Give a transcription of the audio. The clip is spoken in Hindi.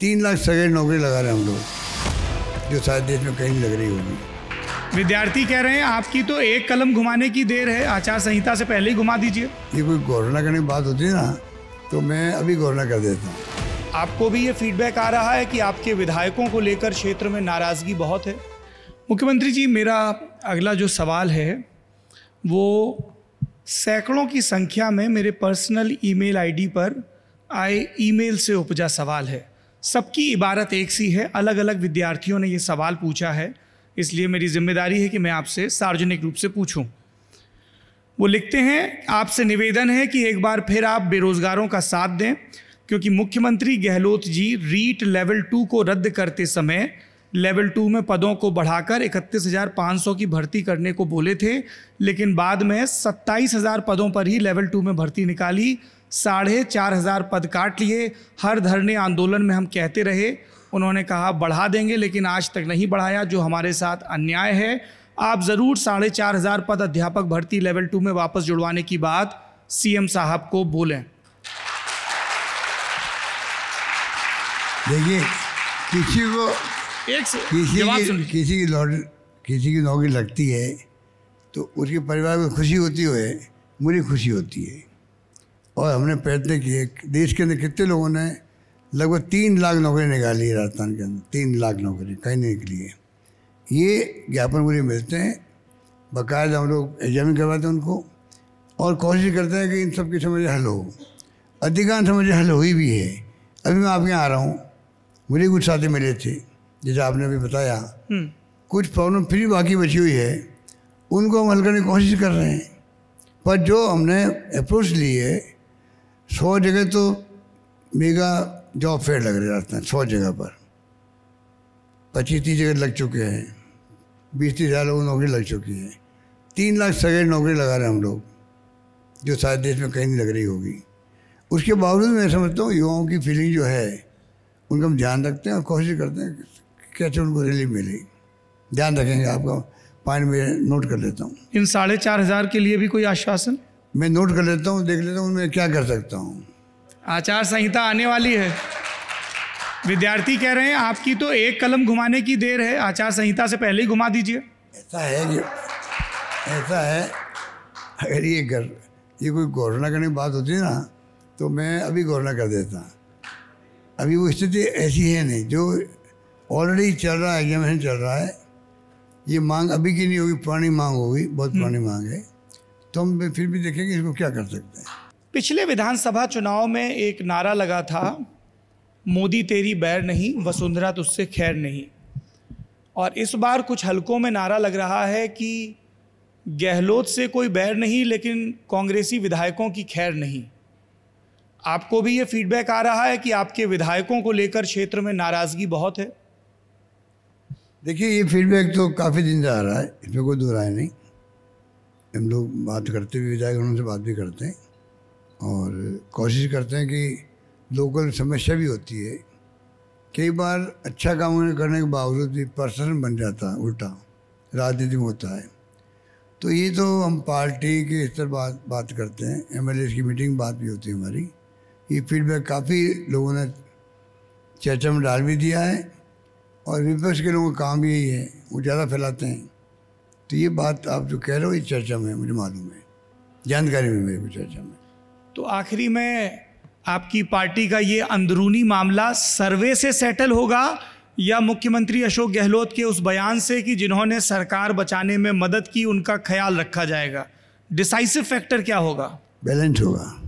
तीन लाख सगैर नौकरी लगा रहे हैं हम लोग जो सारे देश में कहीं लग रही होगी विद्यार्थी कह रहे हैं आपकी तो एक कलम घुमाने की देर है आचार संहिता से पहले ही घुमा दीजिए ये कोई घोषणा करने की बात होती है ना तो मैं अभी घोषणा कर देता हूँ आपको भी ये फीडबैक आ रहा है कि आपके विधायकों को लेकर क्षेत्र में नाराज़गी बहुत है मुख्यमंत्री जी मेरा अगला जो सवाल है वो सैकड़ों की संख्या में मेरे पर्सनल ईमेल आईडी पर आए ईमेल से उपजा सवाल है सबकी इबारत एक सी है अलग अलग विद्यार्थियों ने ये सवाल पूछा है इसलिए मेरी जिम्मेदारी है कि मैं आपसे सार्वजनिक रूप से पूछूं वो लिखते हैं आपसे निवेदन है कि एक बार फिर आप बेरोज़गारों का साथ दें क्योंकि मुख्यमंत्री Gehlot ji REET level two को रद्द करते समय लेवल टू में पदों को बढ़ाकर इकतीस हज़ार पाँच सौ की भर्ती करने को बोले थे लेकिन बाद में सत्ताईस हज़ार पदों पर ही लेवल टू में भर्ती निकाली साढ़े चार हज़ार पद काट लिए हर धरने आंदोलन में हम कहते रहे उन्होंने कहा बढ़ा देंगे लेकिन आज तक नहीं बढ़ाया जो हमारे साथ अन्याय है आप ज़रूर साढ़े चार हज़ार पद अध्यापक भर्ती लेवल टू में वापस जुड़वाने की बात सीएम साहब को बोलें देखिए किसी को एक किसी की किसी की लॉटरी किसी की नौकरी लगती है तो उसके परिवार में खुशी होती है मुझे खुशी होती है और हमने प्रयत्न किए देश के अंदर कितने लोगों ने लगभग तीन लाख नौकरी निकाली है राजस्थान के अंदर तीन लाख नौकरी कहीं नहीं निकली है ये ज्ञापन मुझे मिलते हैं बाकायदा हम लोग एग्जामिन करवाते हैं उनको और कोशिश करते हैं कि इन सब की समझ हल हो अधिकांश समझ हल हुई भी है अभी मैं आपके यहाँ आ रहा हूँ मुझे कुछ साथी मिले थे जैसे आपने अभी बताया हम्म। कुछ प्रॉब्लम फिर बाकी बची हुई है उनको हम हल करने की कोशिश कर रहे हैं पर जो हमने अप्रोच ली है सौ जगह तो मेगा जॉब फेयर लग रहे हैं सौ जगह पर पच्चीस तीस जगह लग चुके हैं बीस तीस हज़ार लोगों नौकरी लग चुकी है तीन लाख सगे नौकरी लगा रहे हैं हम लोग जो शायद देश में कहीं नहीं लग रही होगी उसके बावजूद मैं समझता हूँ युवाओं की फीलिंग जो है उनका हम ध्यान रखते हैं और कोशिश करते हैं कैसे उनको रिलीफ मिली ध्यान रखेंगे आपका पॉइंट में नोट कर लेता हूँ इन साढ़े चार हज़ार के लिए भी कोई आश्वासन मैं नोट कर लेता हूँ देख लेता हूँ मैं क्या कर सकता हूँ आचार संहिता आने वाली है विद्यार्थी कह रहे हैं आपकी तो एक कलम घुमाने की देर है आचार संहिता से पहले ही घुमा दीजिए ऐसा है कि ऐसा है अगर ये कर ये कोई घोषणा करने की बात होती ना तो मैं अभी घोषणा कर देता अभी वो स्थिति ऐसी है नहीं जो ऑलरेडी चल रहा है एग्जामेशन चल रहा है ये मांग अभी की नहीं होगी पुरानी मांग होगी बहुत हम्म। पुरानी मांग है तो हम फिर भी देखेंगे इसको क्या कर सकते हैं पिछले विधानसभा चुनाव में एक नारा लगा था मोदी तेरी बैर नहीं वसुंधरा तुझसे खैर नहीं और इस बार कुछ हलकों में नारा लग रहा है कि गहलोत से कोई बैर नहीं लेकिन कांग्रेसी विधायकों की खैर नहीं आपको भी ये फीडबैक आ रहा है कि आपके विधायकों को लेकर क्षेत्र में नाराज़गी बहुत है देखिए ये फीडबैक तो काफ़ी दिन से आ रहा है इसमें कोई दो राय नहीं हम लोग बात करते भी विधायक उनसे बात भी करते हैं और कोशिश करते हैं कि लोकल समस्या भी होती है कई बार अच्छा काम करने के बावजूद भी पर्सन बन जाता है उल्टा राजनीति में होता है तो ये तो हम पार्टी के स्तर बात बात करते हैं एम की मीटिंग बात भी होती है हमारी ये फीडबैक काफ़ी लोगों ने चर्चा में डाल भी दिया है और विपक्ष के लोगों का काम भी यही है वो ज़्यादा फैलाते हैं तो ये बात आप जो कह रहे हो ये चर्चा में मुझे मालूम है जानकारी में मेरे को चर्चा में तो आखिरी में आपकी पार्टी का ये अंदरूनी मामला सर्वे से सेटल होगा या मुख्यमंत्री अशोक गहलोत के उस बयान से कि जिन्होंने सरकार बचाने में मदद की उनका ख्याल रखा जाएगा डिसाइसिव फैक्टर क्या होगा बैलेंस होगा